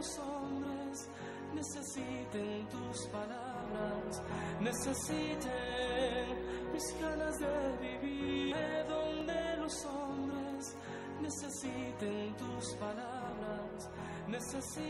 los hombres necesiten tus palabras, necesiten mis ganas de vivir. donde los hombres necesiten tus palabras, necesiten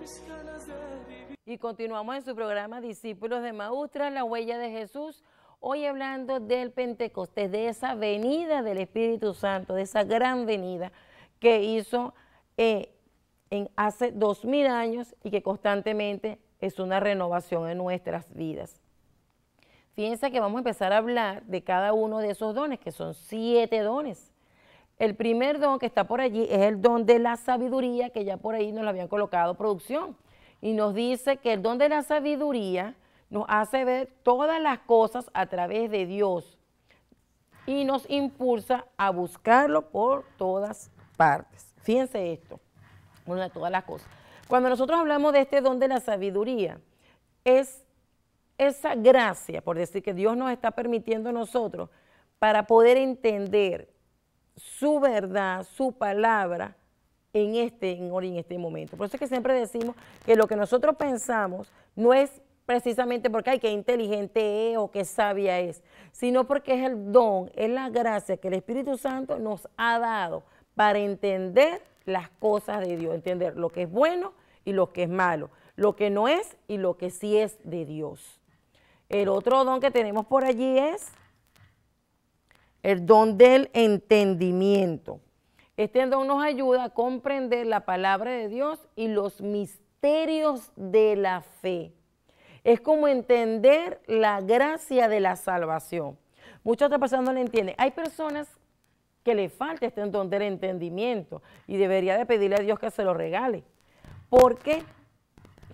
mis ganas de vivir. Y continuamos en su programa Discípulos de Maustra, la huella de Jesús. Hoy hablando del Pentecostés, de esa venida del Espíritu Santo, de esa gran venida que hizo eh, en hace dos mil años y que constantemente es una renovación en nuestras vidas. Fíjense que vamos a empezar a hablar de cada uno de esos dones, que son siete dones. El primer don que está por allí es el don de la sabiduría, que ya por ahí nos lo habían colocado producción. Y nos dice que el don de la sabiduría nos hace ver todas las cosas a través de Dios y nos impulsa a buscarlo por todas partes. Fíjense esto. Una de todas las cosas. Cuando nosotros hablamos de este don de la sabiduría, es esa gracia, por decir que Dios nos está permitiendo a nosotros para poder entender su verdad, su palabra en este, en, en este momento. Por eso es que siempre decimos que lo que nosotros pensamos no es precisamente porque, hay que inteligente o que sabia es, sino porque es el don, es la gracia que el Espíritu Santo nos ha dado para entender las cosas de Dios, entender lo que es bueno y lo que es malo, lo que no es y lo que sí es de Dios. El otro don que tenemos por allí es el don del entendimiento. Este don nos ayuda a comprender la palabra de Dios y los misterios de la fe. Es como entender la gracia de la salvación. Muchas otras personas no lo entienden. Hay personas le falta este don del entendimiento y debería de pedirle a Dios que se lo regale. ¿Por qué?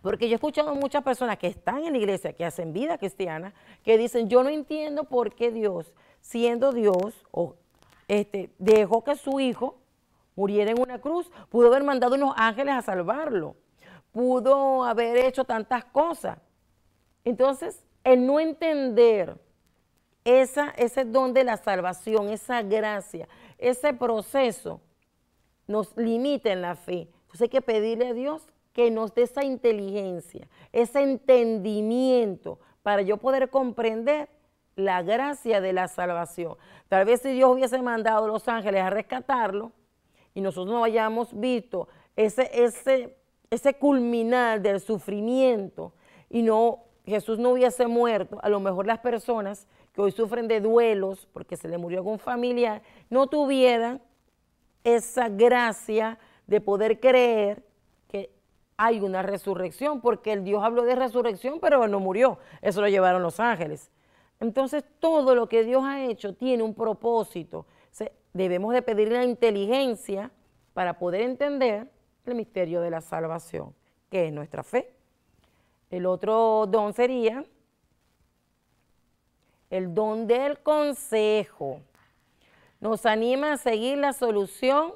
Porque yo he escuchado muchas personas que están en la iglesia, que hacen vida cristiana, que dicen, yo no entiendo por qué Dios, siendo Dios, o este, dejó que su hijo muriera en una cruz, pudo haber mandado unos ángeles a salvarlo, pudo haber hecho tantas cosas. Entonces, el no entender esa, ese don de la salvación, esa gracia, ese proceso nos limita en la fe. Entonces hay que pedirle a Dios que nos dé esa inteligencia, ese entendimiento para yo poder comprender la gracia de la salvación. Tal vez si Dios hubiese mandado a los ángeles a rescatarlo y nosotros no hayamos visto ese, ese, ese culminar del sufrimiento y no Jesús no hubiese muerto, a lo mejor las personas que hoy sufren de duelos porque se le murió algún familiar, no tuvieran esa gracia de poder creer que hay una resurrección, porque el Dios habló de resurrección, pero no murió, eso lo llevaron los ángeles. Entonces todo lo que Dios ha hecho tiene un propósito. debemos de pedir la inteligencia para poder entender el misterio de la salvación, que es nuestra fe. El otro don sería el don del consejo. Nos anima a seguir la solución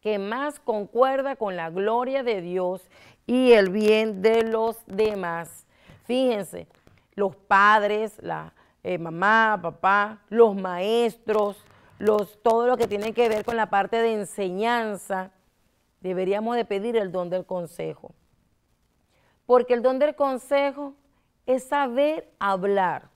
que más concuerda con la gloria de Dios y el bien de los demás. Fíjense, los padres, la eh, mamá, papá, los maestros, los, todo lo que tiene que ver con la parte de enseñanza, deberíamos de pedir el don del consejo. Porque el don del consejo es saber hablar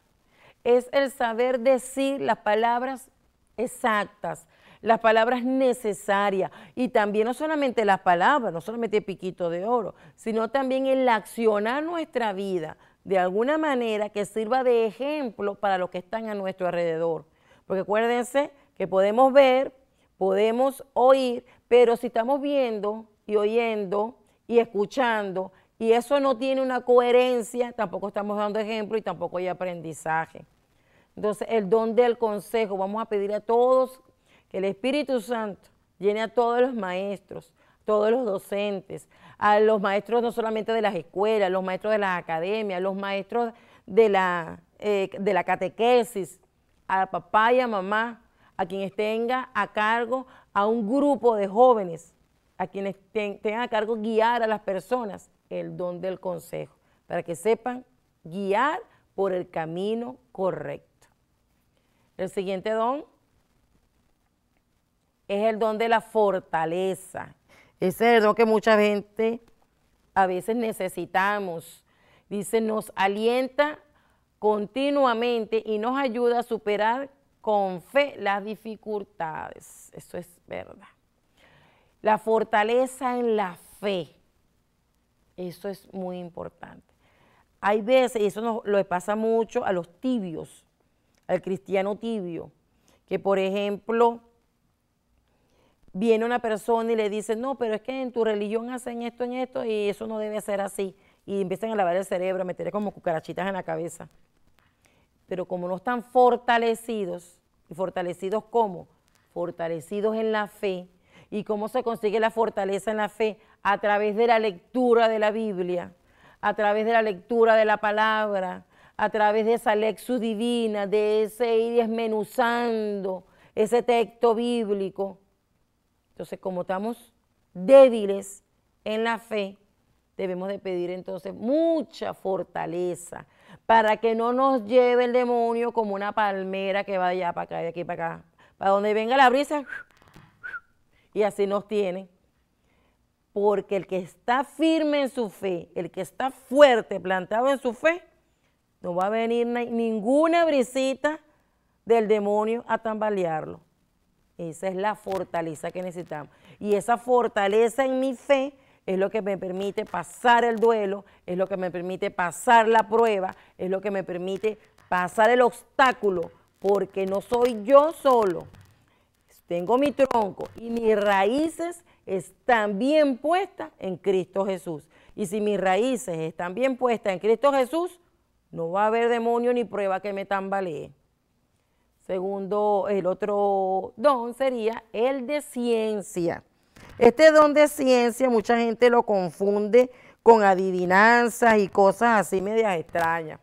es el saber decir las palabras exactas, las palabras necesarias y también no solamente las palabras, no solamente piquito de oro, sino también el accionar nuestra vida de alguna manera que sirva de ejemplo para los que están a nuestro alrededor. Porque acuérdense que podemos ver, podemos oír, pero si estamos viendo y oyendo y escuchando y eso no tiene una coherencia, tampoco estamos dando ejemplo y tampoco hay aprendizaje. Entonces, el don del consejo, vamos a pedir a todos que el Espíritu Santo llene a todos los maestros, todos los docentes, a los maestros no solamente de las escuelas, los maestros de las academias, los maestros de la, eh, de la catequesis, a papá y a mamá, a quienes tenga a cargo a un grupo de jóvenes, a quienes tengan a cargo guiar a las personas el don del consejo, para que sepan guiar por el camino correcto. El siguiente don es el don de la fortaleza. Ese es el don que mucha gente a veces necesitamos. Dice, nos alienta continuamente y nos ayuda a superar con fe las dificultades. Eso es verdad. La fortaleza en la fe. Eso es muy importante. Hay veces, y eso nos, lo pasa mucho a los tibios, al cristiano tibio, que por ejemplo viene una persona y le dice, no, pero es que en tu religión hacen esto, en esto, y eso no debe ser así. Y empiezan a lavar el cerebro, a meter como cucarachitas en la cabeza. Pero como no están fortalecidos, y fortalecidos cómo? Fortalecidos en la fe. ¿Y cómo se consigue la fortaleza en la fe? A través de la lectura de la Biblia, a través de la lectura de la palabra, a través de esa lexus divina, de ese ir desmenuzando ese texto bíblico. Entonces, como estamos débiles en la fe, debemos de pedir entonces mucha fortaleza para que no nos lleve el demonio como una palmera que va allá para acá, de aquí para acá, para donde venga la brisa y así nos tiene. Porque el que está firme en su fe, el que está fuerte plantado en su fe, no va a venir ninguna brisita del demonio a tambalearlo. Esa es la fortaleza que necesitamos. Y esa fortaleza en mi fe es lo que me permite pasar el duelo, es lo que me permite pasar la prueba, es lo que me permite pasar el obstáculo, porque no soy yo solo. Tengo mi tronco y mis raíces están bien puestas en Cristo Jesús. Y si mis raíces están bien puestas en Cristo Jesús, no va a haber demonio ni prueba que me tambalee. Segundo, el otro don sería el de ciencia. Este don de ciencia mucha gente lo confunde con adivinanzas y cosas así medias extrañas.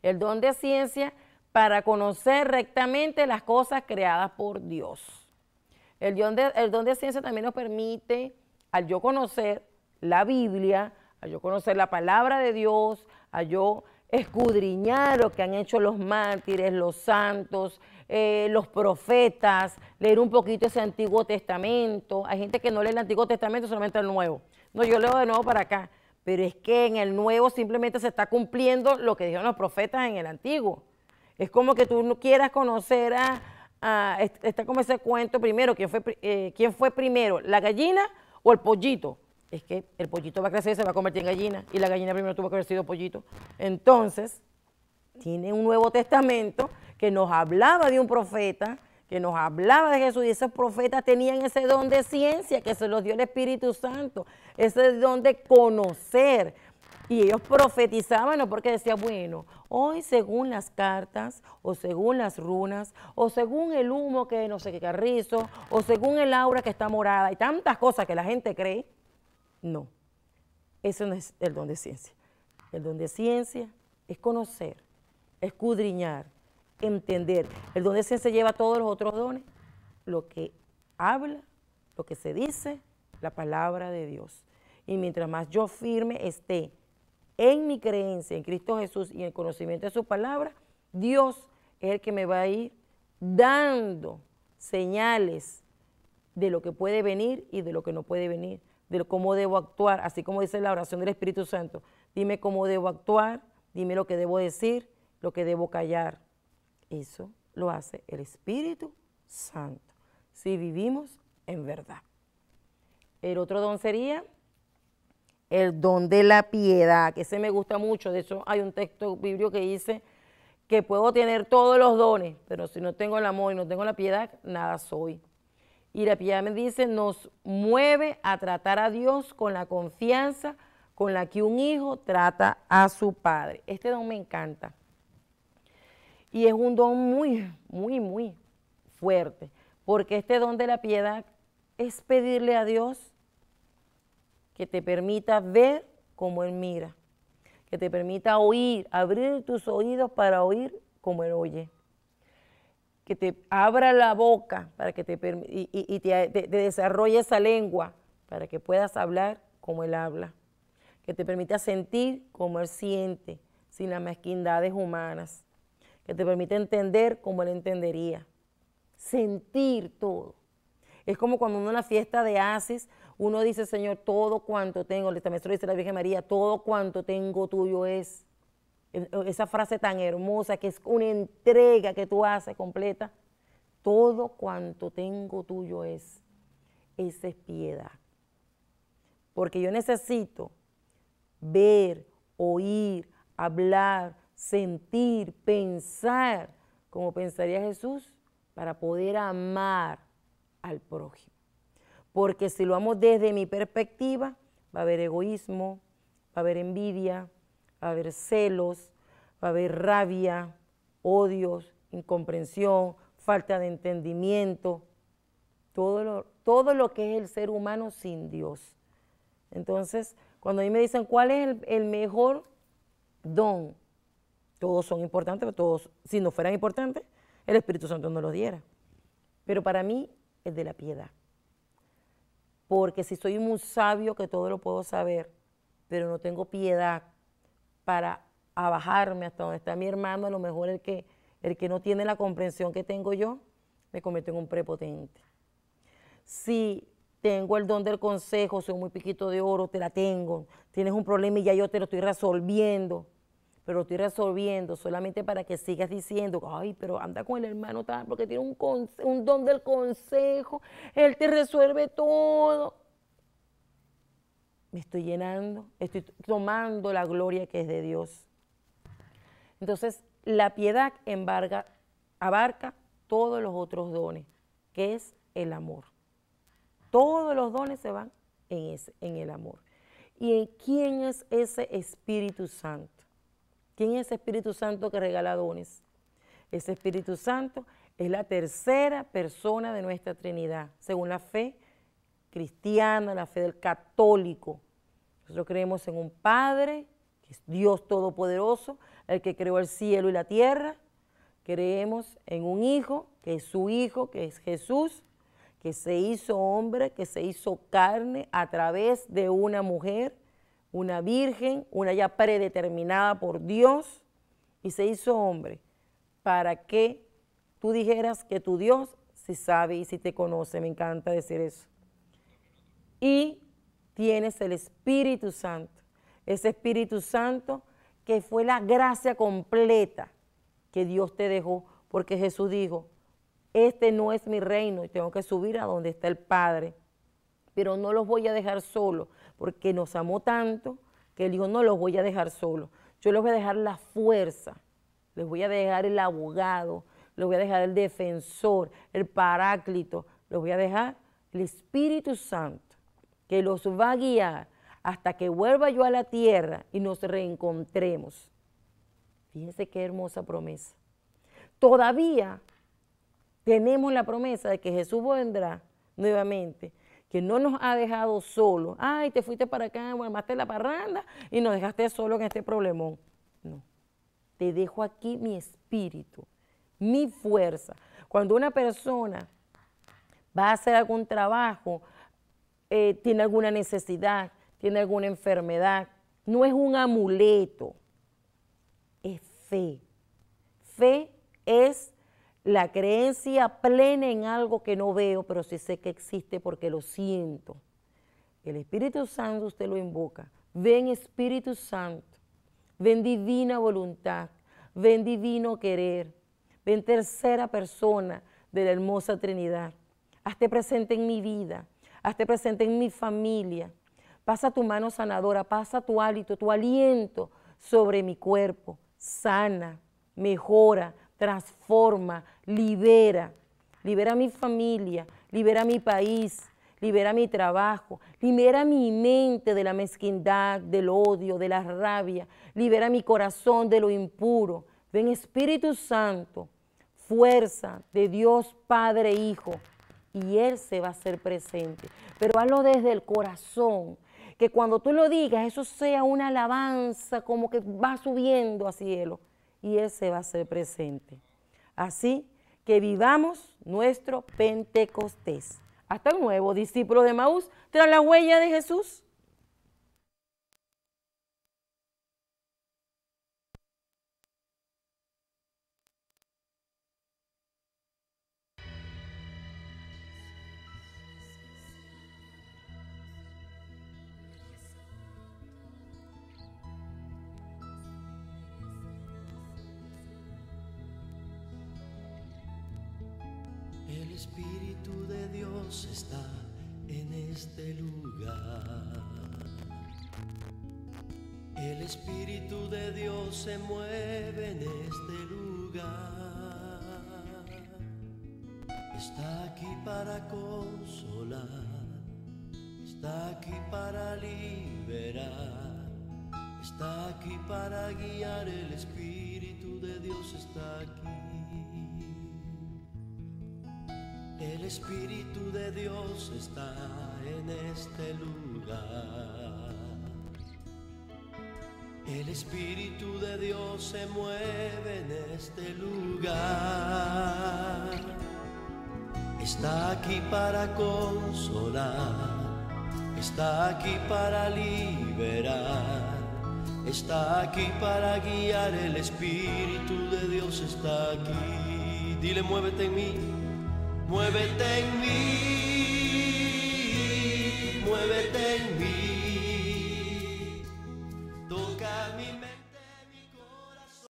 El don de ciencia para conocer rectamente las cosas creadas por Dios. El don de, el don de ciencia también nos permite, al yo conocer la Biblia, al yo conocer la palabra de Dios, al yo escudriñar lo que han hecho los mártires, los santos, eh, los profetas, leer un poquito ese Antiguo Testamento. Hay gente que no lee el Antiguo Testamento, solamente el Nuevo. No, yo leo de nuevo para acá. Pero es que en el Nuevo simplemente se está cumpliendo lo que dijeron los profetas en el Antiguo. Es como que tú no quieras conocer a, está como ese cuento primero, ¿quién fue, eh, ¿quién fue primero, la gallina o el pollito? es que el pollito va a crecer, se va a convertir en gallina, y la gallina primero tuvo que haber sido pollito. Entonces, tiene un Nuevo Testamento que nos hablaba de un profeta, que nos hablaba de Jesús, y esos profetas tenían ese don de ciencia que se los dio el Espíritu Santo, ese don de conocer. Y ellos profetizaban, porque decían, bueno, hoy según las cartas, o según las runas, o según el humo que no sé qué carrizo, o según el aura que está morada, y tantas cosas que la gente cree, no, eso no es el don de ciencia. El don de ciencia es conocer, escudriñar, entender. El don de ciencia lleva todos los otros dones, lo que habla, lo que se dice, la palabra de Dios. Y mientras más yo firme esté en mi creencia en Cristo Jesús y en el conocimiento de su palabra, Dios es el que me va a ir dando señales de lo que puede venir y de lo que no puede venir de cómo debo actuar, así como dice la oración del Espíritu Santo. Dime cómo debo actuar, dime lo que debo decir, lo que debo callar. Eso lo hace el Espíritu Santo, si vivimos en verdad. El otro don sería el don de la piedad, que ese me gusta mucho. De hecho, hay un texto bíblico que dice que puedo tener todos los dones, pero si no tengo el amor y no tengo la piedad, nada soy. Y la me dice, nos mueve a tratar a Dios con la confianza con la que un hijo trata a su padre. Este don me encanta. Y es un don muy, muy, muy fuerte, porque este don de la piedad es pedirle a Dios que te permita ver como Él mira, que te permita oír, abrir tus oídos para oír como Él oye que te abra la boca para que te, y, te, desarrolle esa lengua para que puedas hablar como Él habla, que te permita sentir como Él siente, sin las mezquindades humanas, que te permita entender como Él entendería, sentir todo. Es como cuando en una fiesta de Asis, uno dice, Señor, todo cuanto tengo, le dice la Virgen María, todo cuanto tengo tuyo es esa frase tan hermosa que es una entrega que tú haces completa. Todo cuanto tengo tuyo es. Esa es piedad. Porque yo necesito ver, oír, hablar, sentir, pensar como pensaría Jesús para poder amar al prójimo. Porque si lo amo desde mi perspectiva, va a haber egoísmo, va a haber envidia, va a haber celos, va a haber rabia, odios, incomprensión, falta de entendimiento, todo lo, todo lo que es el ser humano sin Dios. Entonces, cuando a mí me dicen cuál es el, mejor don, todos son importantes, pero todos, si no fueran importantes, el Espíritu Santo no los diera. Pero para mí, es de la piedad. Porque si soy muy sabio, que todo lo puedo saber, pero no tengo piedad para abajarme hasta donde está mi hermano, a lo mejor el que, el que no tiene la comprensión que tengo yo, me convierto en un prepotente. Si tengo el don del consejo, soy muy piquito de oro, te la tengo, tienes un problema y ya yo te lo estoy resolviendo, pero lo estoy resolviendo solamente para que sigas diciendo, ay, pero anda con el hermano tal, porque tiene un, un don del consejo, él te resuelve todo me estoy llenando, estoy tomando la gloria que es de Dios. Entonces, la piedad abarca todos los otros dones, que es el amor. Todos los dones se van en, en el amor. ¿Y en quién es ese Espíritu Santo? ¿Quién es ese Espíritu Santo que regala dones? Ese Espíritu Santo es la tercera persona de nuestra Trinidad, según la fe cristiana, la fe del católico. Nosotros creemos en un Padre, que es Dios Todopoderoso, el que creó el cielo y la tierra. Creemos en un Hijo, que es su Hijo, que es Jesús, que se hizo hombre, que se hizo carne a través de una mujer, una virgen, una ya predeterminada por Dios, y se hizo hombre para que tú dijeras que tu Dios si sabe y si te conoce. Me encanta decir eso. Y tienes el Espíritu Santo. Ese Espíritu Santo que fue la gracia completa que Dios te dejó, porque Jesús dijo, este no es mi reino y tengo que subir a donde está el Padre, pero no los voy a dejar solos, porque nos amó tanto que él dijo, no los voy a dejar solos, yo les voy a dejar la fuerza, les voy a dejar el abogado, les voy a dejar el defensor, el paráclito, les voy a dejar el Espíritu Santo que los va a guiar hasta que vuelva yo a la tierra y nos reencontremos. Fíjense qué hermosa promesa. Todavía tenemos la promesa de que Jesús vendrá nuevamente, que no nos ha dejado solos. Ay, te fuiste para acá, armaste la parranda y nos dejaste solo en este problemón. No, te dejo aquí mi espíritu, mi fuerza. Cuando una persona va a hacer algún trabajo, eh, tiene alguna necesidad, tiene alguna enfermedad. No es un amuleto, es fe. Fe es la creencia plena en algo que no veo, pero sí sé que existe porque lo siento. El Espíritu Santo usted lo invoca. Ven Espíritu Santo, ven divina voluntad, ven divino querer, ven tercera persona de la hermosa Trinidad. Hazte presente en mi vida, hazte presente en mi familia. Pasa tu mano sanadora, pasa tu hálito, tu aliento sobre mi cuerpo. Sana, mejora, transforma, libera. Libera mi familia, libera mi país, libera mi trabajo, libera mi mente de la mezquindad, del odio, de la rabia, libera mi corazón de lo impuro. Ven Espíritu Santo, fuerza de Dios Padre e Hijo y Él se va a hacer presente. Pero hazlo desde el corazón, que cuando tú lo digas, eso sea una alabanza, como que va subiendo a cielo, y Él se va a hacer presente. Así que vivamos nuestro Pentecostés. Hasta el nuevo discípulo de Maús, tras la huella de Jesús. Espíritu de Dios está en este lugar. El Espíritu de Dios se mueve en este lugar. Está aquí para consolar, está aquí para liberar, está aquí para guiar. El Espíritu de Dios está aquí. El Espíritu de Dios está en este lugar. El Espíritu de Dios se mueve en este lugar. Está aquí para consolar, está aquí para liberar, está aquí para guiar. El Espíritu de Dios está aquí. Dile, muévete en mí. Muévete en mí, muévete en mí.